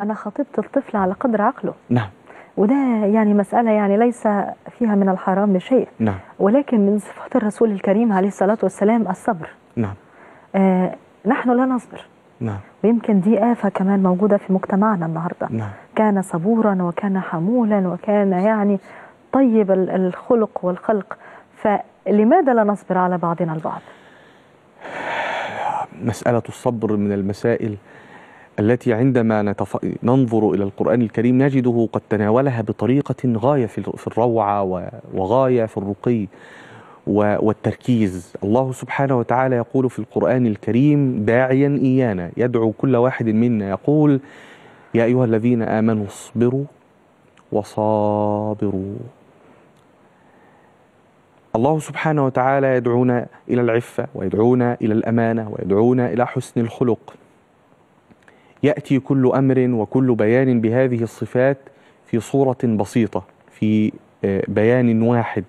أنا خطبت الطفل على قدر عقله نعم وده يعني مسألة يعني ليس فيها من الحرام شيء نعم ولكن من صفات الرسول الكريم عليه الصلاة والسلام الصبر نعم آه نحن لا نصبر نعم ويمكن دي آفة كمان موجودة في مجتمعنا النهاردة نعم كان صبورا وكان حمولا وكان يعني طيب الخلق والخلق فلماذا لا نصبر على بعضنا البعض؟ مسألة الصبر من المسائل التي عندما نتف... ننظر إلى القرآن الكريم نجده قد تناولها بطريقة غاية في الروعة وغاية في الرقي والتركيز الله سبحانه وتعالى يقول في القرآن الكريم داعيا إيانا يدعو كل واحد منا يقول يا أيها الذين آمنوا اصبروا وصابروا الله سبحانه وتعالى يدعونا إلى العفة ويدعونا إلى الأمانة ويدعونا إلى حسن الخلق يأتي كل أمر وكل بيان بهذه الصفات في صورة بسيطة في آه، بيان واحد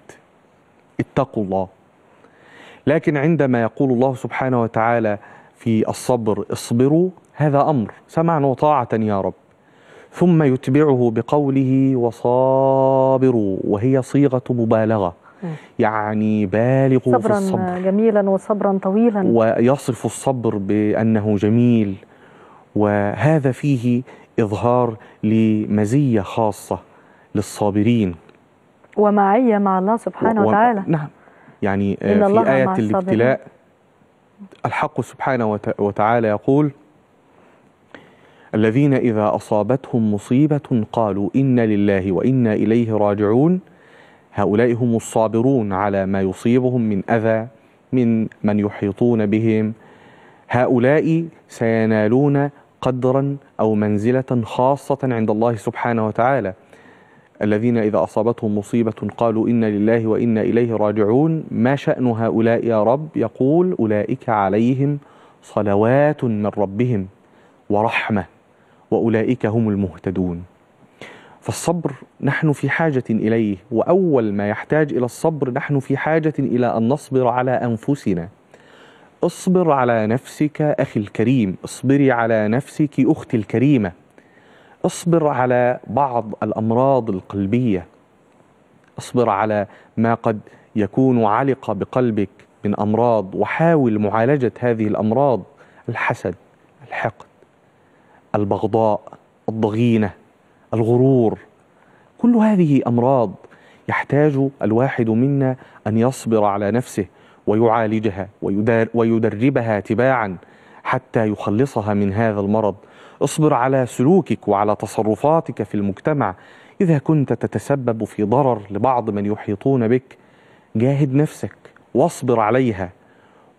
اتقوا الله لكن عندما يقول الله سبحانه وتعالى في الصبر اصبروا هذا أمر سمعا وطاعة يا رب ثم يتبعه بقوله وصابروا وهي صيغة مبالغة يعني بالغوا في الصبر صبرا جميلا وصبرا طويلا ويصف الصبر بأنه جميل وهذا فيه إظهار لمزية خاصة للصابرين ومعية مع الله سبحانه وتعالى نعم يعني آه، في آية الابتلاء الحق سبحانه وتعالى يقول الذين إذا أصابتهم مصيبة قالوا إنا لله وإنا إليه راجعون هؤلاء هم الصابرون على ما يصيبهم من أذى من من يحيطون بهم هؤلاء سينالون قدرا أو منزلة خاصة عند الله سبحانه وتعالى الذين إذا أصابتهم مصيبة قالوا إنا لله وإنا إليه راجعون ما شأن هؤلاء يا رب يقول أولئك عليهم صلوات من ربهم ورحمة وأولئك هم المهتدون فالصبر نحن في حاجة إليه وأول ما يحتاج إلى الصبر نحن في حاجة إلى أن نصبر على أنفسنا اصبر على نفسك أخي الكريم اصبري على نفسك أختي الكريمة اصبر على بعض الأمراض القلبية اصبر على ما قد يكون علق بقلبك من أمراض وحاول معالجة هذه الأمراض الحسد الحقد البغضاء الضغينة الغرور كل هذه أمراض يحتاج الواحد منا أن يصبر على نفسه ويعالجها ويدربها تباعا حتى يخلصها من هذا المرض اصبر على سلوكك وعلى تصرفاتك في المجتمع إذا كنت تتسبب في ضرر لبعض من يحيطون بك جاهد نفسك واصبر عليها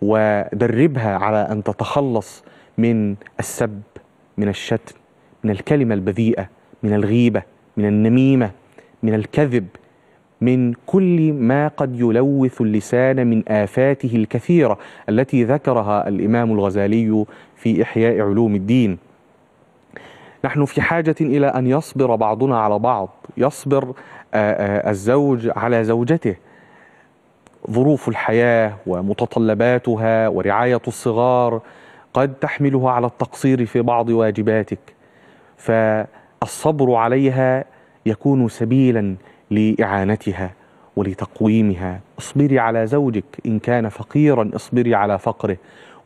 ودربها على أن تتخلص من السب من الشتم من الكلمة البذيئة من الغيبة من النميمة من الكذب من كل ما قد يلوث اللسان من آفاته الكثيرة التي ذكرها الإمام الغزالي في إحياء علوم الدين نحن في حاجة إلى أن يصبر بعضنا على بعض يصبر آه، آه، الزوج على زوجته ظروف الحياة ومتطلباتها ورعاية الصغار قد تحمله على التقصير في بعض واجباتك فالصبر عليها يكون سبيلا لإعانتها ولتقويمها اصبري على زوجك إن كان فقيرا اصبري على فقره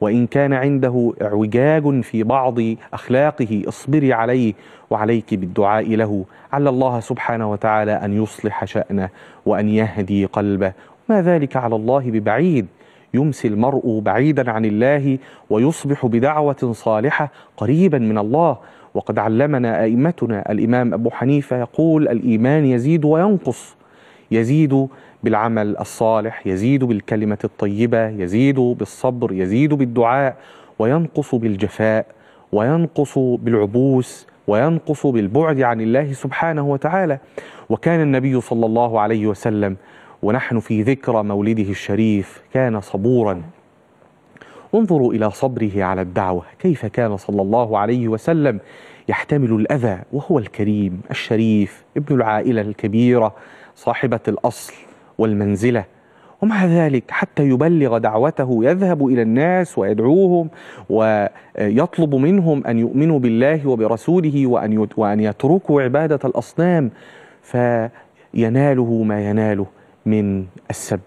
وإن كان عنده اعوجاج في بعض أخلاقه اصبري عليه وعليك بالدعاء له على الله سبحانه وتعالى أن يصلح شأنه وأن يهدي قلبه ما ذلك على الله ببعيد يمسي المرء بعيدا عن الله ويصبح بدعوة صالحة قريبا من الله وقد علمنا أئمتنا الإمام أبو حنيفة يقول الإيمان يزيد وينقص يزيد بالعمل الصالح يزيد بالكلمة الطيبة يزيد بالصبر يزيد بالدعاء وينقص بالجفاء وينقص بالعبوس وينقص بالبعد عن الله سبحانه وتعالى وكان النبي صلى الله عليه وسلم ونحن في ذكرى مولده الشريف كان صبورا انظروا إلى صبره على الدعوة كيف كان صلى الله عليه وسلم يحتمل الأذى وهو الكريم الشريف ابن العائلة الكبيرة صاحبة الأصل والمنزلة ومع ذلك حتى يبلغ دعوته يذهب إلى الناس ويدعوهم ويطلب منهم أن يؤمنوا بالله وبرسوله وأن وأن يتركوا عبادة الأصنام فيناله ما يناله من السب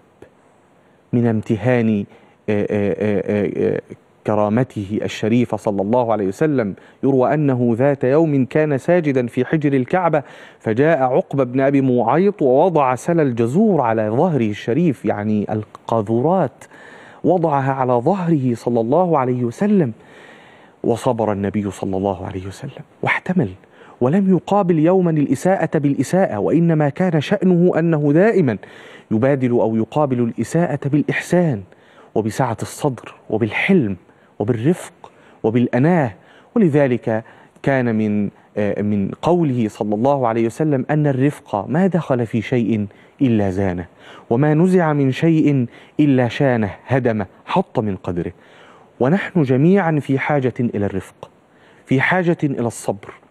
من امتهان آه، آه، آه، كرامته الشريفة صلى الله عليه وسلم يروى أنه ذات يوم كان ساجدا في حجر الكعبة فجاء عقبة بن أبي معيط ووضع سل الجزور على ظهره الشريف يعني القاذورات وضعها على ظهره صلى الله عليه وسلم وصبر النبي صلى الله عليه وسلم واحتمل ولم يقابل يوما الإساءة بالإساءة وإنما كان شأنه أنه دائما يبادل أو يقابل الإساءة بالإحسان وبسعة الصدر وبالحلم وبالرفق وبالأناه ولذلك كان من آه، من قوله صلى الله عليه وسلم أن الرفق ما دخل في شيء إلا زانه وما نزع من شيء إلا شانه هدمه حط من قدره ونحن جميعا في حاجة إلى الرفق في حاجة إلى الصبر